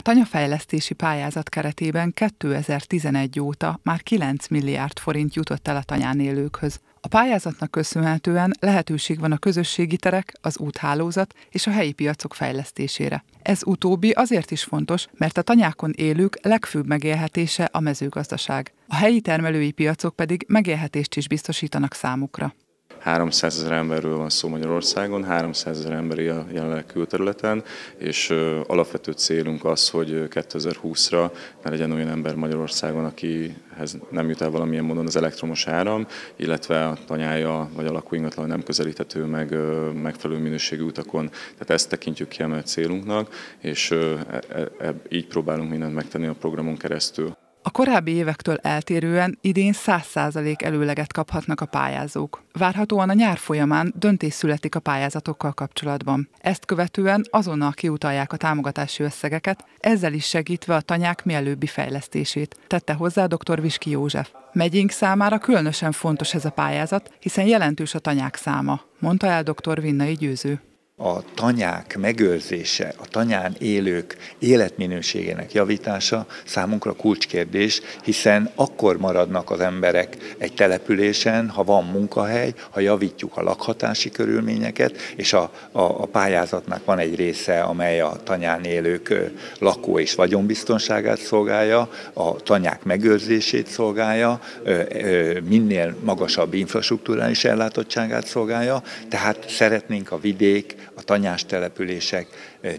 A tanyafejlesztési pályázat keretében 2011 óta már 9 milliárd forint jutott el a tanyán élőkhöz. A pályázatnak köszönhetően lehetőség van a közösségi terek, az úthálózat és a helyi piacok fejlesztésére. Ez utóbbi azért is fontos, mert a tanyákon élők legfőbb megélhetése a mezőgazdaság. A helyi termelői piacok pedig megélhetést is biztosítanak számukra. 300 ezer emberről van szó Magyarországon, 300 ezer emberi a jelenleg külterületen, és alapvető célunk az, hogy 2020-ra ne legyen olyan ember Magyarországon, akihez nem jut el valamilyen módon az elektromos áram, illetve a tanyája vagy a lakóingatlan nem közelíthető meg megfelelő minőségű utakon. Tehát ezt tekintjük kiemelt célunknak, és e, e, e, így próbálunk mindent megtenni a programon keresztül. A korábbi évektől eltérően idén 100% előleget kaphatnak a pályázók. Várhatóan a nyár folyamán döntés születik a pályázatokkal kapcsolatban. Ezt követően azonnal kiutalják a támogatási összegeket, ezzel is segítve a tanyák mielőbbi fejlesztését, tette hozzá dr. Viski József. Megyénk számára különösen fontos ez a pályázat, hiszen jelentős a tanyák száma, mondta el dr. Vinnai Győző a tanyák megőrzése, a tanyán élők életminőségének javítása számunkra kulcskérdés, hiszen akkor maradnak az emberek egy településen, ha van munkahely, ha javítjuk a lakhatási körülményeket, és a, a, a pályázatnak van egy része, amely a tanyán élők lakó és vagyonbiztonságát szolgálja, a tanyák megőrzését szolgálja, minél magasabb infrastruktúrális ellátottságát szolgálja, tehát szeretnénk a vidék a tanyás települések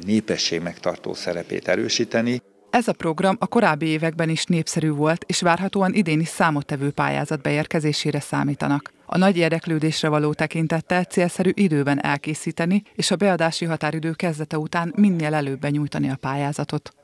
népesség megtartó szerepét erősíteni. Ez a program a korábbi években is népszerű volt, és várhatóan idén is számottevő pályázat beérkezésére számítanak. A nagy érdeklődésre való tekintettel célszerű időben elkészíteni, és a beadási határidő kezdete után minél előbb benyújtani a pályázatot.